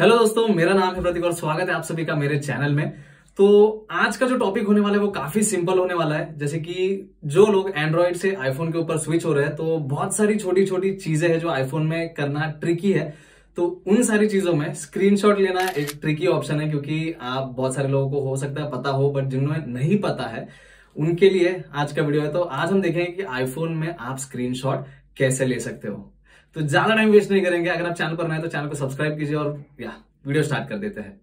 hello दोस्तों मेरा नाम है प्रतीक और स्वागत है आप सभी का मेरे चैनल में तो आज का जो टॉपिक होने वाला है वो काफी सिंपल होने वाला है जैसे कि जो लोग एंड्रॉइड से आईफोन के ऊपर स्विच हो रहे हैं तो बहुत सारी छोटी छोटी चीजें हैं जो आईफोन में करना ट्रिकी है तो उन सारी चीजों में स्क्रीनशॉट लेना एक ट्रिकी ऑप्शन है क्योंकि आप बहुत सारे लोगों को हो सकता है पता हो बट जिन्हें नहीं पता है उनके लिए आज का वीडियो है तो आज हम देखेंगे कि आईफोन में आप स्क्रीनशॉट कैसे ले सकते हो तो ज्यादा टाइम वेस्ट नहीं करेंगे अगर आप चैनल पर नए तो चैनल को सब्सक्राइब कीजिए और या वीडियो स्टार्ट कर देते हैं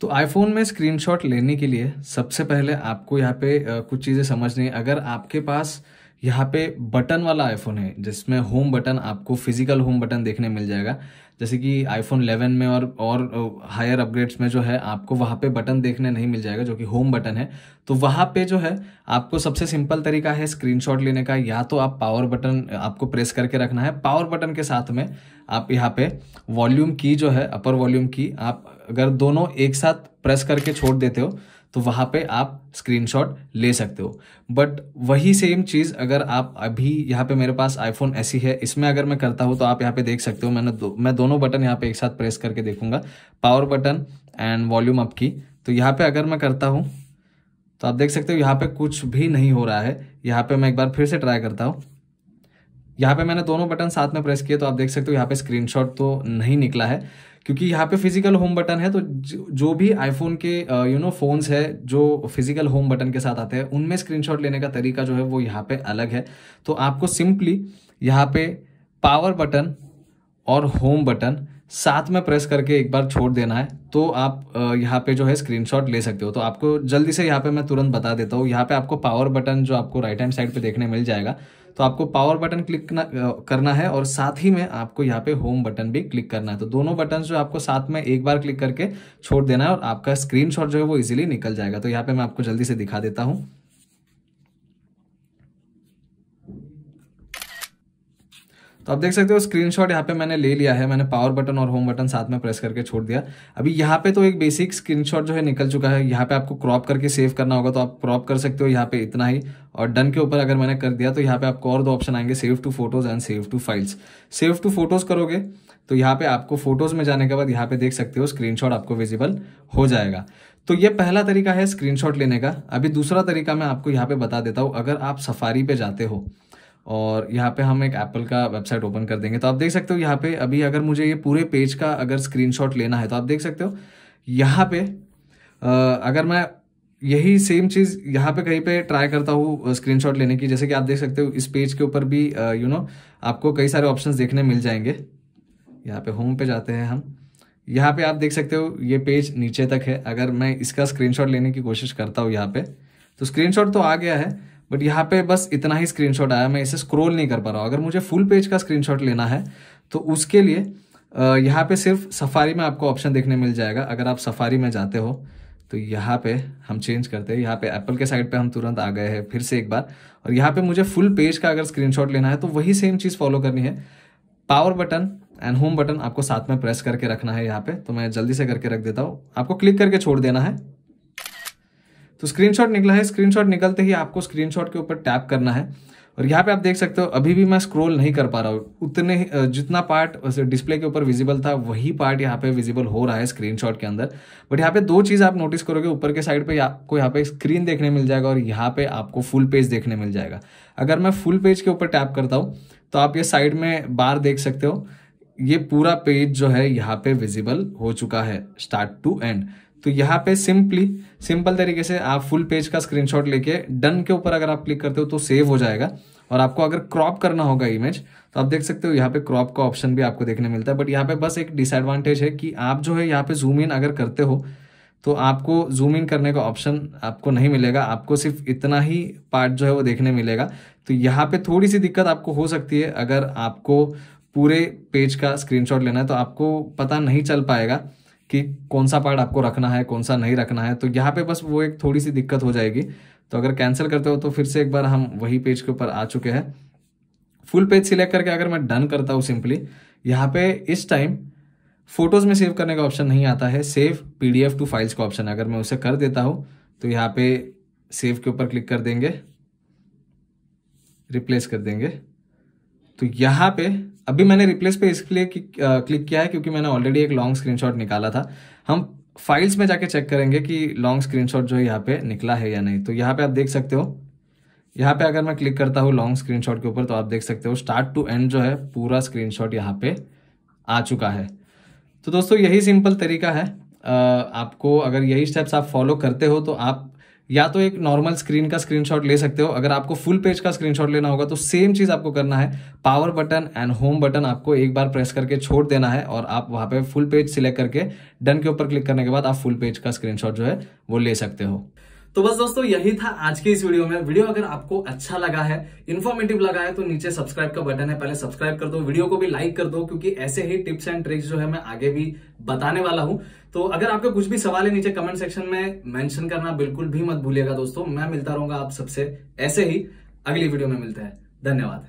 तो आईफोन में स्क्रीनशॉट लेने के लिए सबसे पहले आपको यहाँ पे कुछ चीज़ें समझनी है अगर आपके पास यहाँ पे बटन वाला आईफोन है जिसमें होम बटन आपको फिजिकल होम बटन देखने मिल जाएगा जैसे कि आईफोन 11 में और और हायर अपग्रेड्स में जो है आपको वहाँ पे बटन देखने नहीं मिल जाएगा जो कि होम बटन है तो वहाँ पे जो है आपको सबसे सिंपल तरीका है स्क्रीनशॉट लेने का या तो आप पावर बटन आपको प्रेस करके रखना है पावर बटन के साथ में आप यहाँ पे वॉल्यूम की जो है अपर वॉल्यूम की आप अगर दोनों एक साथ प्रेस करके छोड़ देते हो तो वहाँ पे आप स्क्रीनशॉट ले सकते हो बट वही सेम चीज़ अगर आप अभी यहाँ पे मेरे पास आईफोन ऐसी है इसमें अगर मैं करता हूँ तो आप यहाँ पे देख सकते हो मैंने दो मैं दोनों बटन यहाँ पे एक साथ प्रेस करके देखूंगा power button and volume up की तो यहाँ पे अगर मैं करता हूँ तो आप देख सकते हो यहाँ पे कुछ भी नहीं हो रहा है यहाँ पे मैं एक बार फिर से ट्राई करता हूँ यहाँ पे मैंने दोनों बटन साथ में प्रेस किए तो आप देख सकते हो यहाँ पे स्क्रीनशॉट तो नहीं निकला है क्योंकि यहाँ पे फिजिकल होम बटन है तो जो भी आईफोन के यू नो फोन्स है जो फिजिकल होम बटन के साथ आते हैं उनमें स्क्रीनशॉट लेने का तरीका जो है वो यहाँ पे अलग है तो आपको सिंपली यहाँ पे पावर बटन और होम बटन साथ में प्रेस करके एक बार छोड़ देना है तो आप यहाँ पे जो है स्क्रीनशॉट ले सकते हो तो आपको जल्दी से यहाँ पे मैं तुरंत बता देता हूँ यहाँ पे आपको पावर बटन जो आपको राइट हैंड साइड पे देखने मिल जाएगा तो आपको पावर बटन क्लिक करना है और साथ ही में आपको यहाँ पे होम बटन भी क्लिक करना है तो दोनों बटन जो आपको साथ में एक बार क्लिक करके छोड़ देना है और आपका स्क्रीन जो है वो इजिली निकल जाएगा तो यहाँ पे मैं आपको जल्दी से दिखा देता हूँ तो आप देख सकते हो स्क्रीनशॉट यहाँ पे मैंने ले लिया है मैंने पावर बटन और होम बटन साथ में प्रेस करके छोड़ दिया अभी यहाँ पे तो एक बेसिक स्क्रीनशॉट जो है निकल चुका है यहाँ पे आपको क्रॉप करके सेव करना होगा तो आप क्रॉप कर सकते हो यहाँ पे इतना ही और डन के ऊपर अगर मैंने कर दिया तो यहाँ पे आपको और दो ऑप्शन आएंगे save to photos and save to files save to photos करोगे तो यहाँ पे आपको फोटोज में जाने के बाद यहाँ पे देख सकते हो स्क्रीन आपको विजिबल हो जाएगा तो ये पहला तरीका है स्क्रीनशॉट लेने का अभी दूसरा तरीका मैं आपको यहाँ पे बता देता हूँ अगर आप सफारी पे जाते हो और यहाँ पे हम एक एप्पल का वेबसाइट ओपन कर देंगे तो आप देख सकते हो यहाँ पे अभी अगर मुझे ये पूरे पेज का अगर स्क्रीनशॉट लेना है तो आप देख सकते हो यहाँ पे अगर मैं यही सेम चीज़ यहाँ पे कहीं पे ट्राई करता हूँ स्क्रीनशॉट लेने की जैसे कि आप देख सकते हो इस पेज के ऊपर भी यू नो आपको कई सारे ऑप्शन देखने मिल जाएंगे यहाँ पे होम पे जाते हैं हम यहाँ पे आप देख सकते हो ये पेज नीचे तक है अगर मैं इसका स्क्रीनशॉट लेने की कोशिश करता हूँ यहाँ पे तो स्क्रीनशॉट तो आ गया है बट यहाँ पे बस इतना ही स्क्रीनशॉट आया मैं इसे स्क्रॉल नहीं कर पा रहा हूँ अगर मुझे फुल पेज का स्क्रीनशॉट लेना है तो उसके लिए यहाँ पे सिर्फ सफारी में आपको ऑप्शन देखने मिल जाएगा अगर आप सफारी में जाते हो तो यहाँ पे हम चेंज करते हैं यहाँ पे एप्पल के साइड पे हम तुरंत आ गए हैं फिर से एक बार और यहाँ पे मुझे फुल पेज का अगर स्क्रीनशॉट लेना है तो वही सेम चीज़ फॉलो करनी है power button and home button आपको साथ में प्रेस करके रखना है यहाँ पे तो मैं जल्दी से करके रख देता हूँ आपको क्लिक करके छोड़ देना है तो स्क्रीनशॉट निकला है स्क्रीनशॉट निकलते ही आपको स्क्रीनशॉट के ऊपर टैप करना है और यहाँ पे आप देख सकते हो अभी भी मैं स्क्रॉल नहीं कर पा रहा हूँ उतने जितना पार्ट डिस्प्ले के ऊपर विजिबल था वही पार्ट यहाँ पे विजिबल हो रहा है स्क्रीनशॉट के अंदर बट यहाँ पे दो चीज़ आप नोटिस करोगे ऊपर के साइड पे आपको यहाँ पे स्क्रीन देखने मिल जाएगा और यहाँ पे आपको फुल पेज देखने मिल जाएगा अगर मैं फुल पेज के ऊपर टैप करता हूँ तो आप ये साइड में बार देख सकते हो ये पूरा पेज जो है यहाँ पे विजिबल हो चुका है स्टार्ट टू एंड तो यहाँ पे सिंपली सिंपल तरीके से आप फुल पेज का स्क्रीनशॉट लेके डन के ऊपर अगर आप क्लिक करते हो तो सेव हो जाएगा और आपको अगर क्रॉप करना होगा इमेज तो आप देख सकते हो यहाँ पे क्रॉप का ऑप्शन भी आपको देखने मिलता है बट यहाँ पे बस एक डिसएडवांटेज है कि आप जो है यहाँ पे जूम इन अगर करते हो तो आपको जूम इन करने का ऑप्शन आपको नहीं मिलेगा आपको सिर्फ इतना ही पार्ट जो है वो देखने मिलेगा तो यहाँ पे थोड़ी सी दिक्कत आपको हो सकती है अगर आपको पूरे पेज का स्क्रीनशॉट लेना है तो आपको पता नहीं चल पाएगा कि कौन सा पार्ट आपको रखना है कौन सा नहीं रखना है तो यहाँ पे बस वो एक थोड़ी सी दिक्कत हो जाएगी तो अगर कैंसिल करते हो तो फिर से एक बार हम वही पेज के ऊपर आ चुके हैं फुल पेज सिलेक्ट करके अगर मैं डन करता हूँ सिंपली यहाँ पे इस टाइम फोटोज़ में सेव करने का ऑप्शन नहीं आता है सेव पीडीएफ टू फाइल्स का ऑप्शन अगर मैं उसे कर देता हूँ तो यहाँ पे सेव के ऊपर क्लिक कर देंगे रिप्लेस कर देंगे तो यहाँ पे अभी मैंने रिप्लेस पे इसलिए क्लिक किया है क्योंकि मैंने ऑलरेडी एक लॉन्ग स्क्रीनशॉट निकाला था हम फाइल्स में जाके चेक करेंगे कि लॉन्ग स्क्रीनशॉट जो यहाँ पे निकला है या नहीं तो यहाँ पे आप देख सकते हो यहाँ पे अगर मैं क्लिक करता हूँ लॉन्ग स्क्रीनशॉट के ऊपर तो आप देख सकते हो स्टार्ट टू एंड जो है पूरा स्क्रीनशॉट यहाँ पे आ चुका है तो दोस्तों यही सिंपल तरीका है आपको अगर यही स्टेप्स आप फॉलो करते हो तो आप या तो एक नॉर्मल स्क्रीन का स्क्रीनशॉट ले सकते हो अगर आपको फुल पेज का स्क्रीनशॉट लेना होगा तो सेम चीज़ आपको करना है power button and home button आपको एक बार प्रेस करके छोड़ देना है और आप वहां पे फुल पेज सिलेक्ट करके डन के ऊपर क्लिक करने के बाद आप फुल पेज का स्क्रीनशॉट जो है वो ले सकते हो तो बस दोस्तों यही था आज के इस वीडियो में वीडियो अगर आपको अच्छा लगा है इन्फॉर्मेटिव लगा है तो नीचे सब्सक्राइब का बटन है पहले सब्सक्राइब कर दो वीडियो को भी लाइक कर दो क्योंकि ऐसे ही टिप्स एंड ट्रिक्स जो है मैं आगे भी बताने वाला हूं तो अगर आपके कुछ भी सवाल है नीचे कमेंट सेक्शन में मैंशन करना बिल्कुल भी मत भूलिएगा दोस्तों मैं मिलता रहूंगा आप सबसे ऐसे ही अगली वीडियो में मिलते हैं धन्यवाद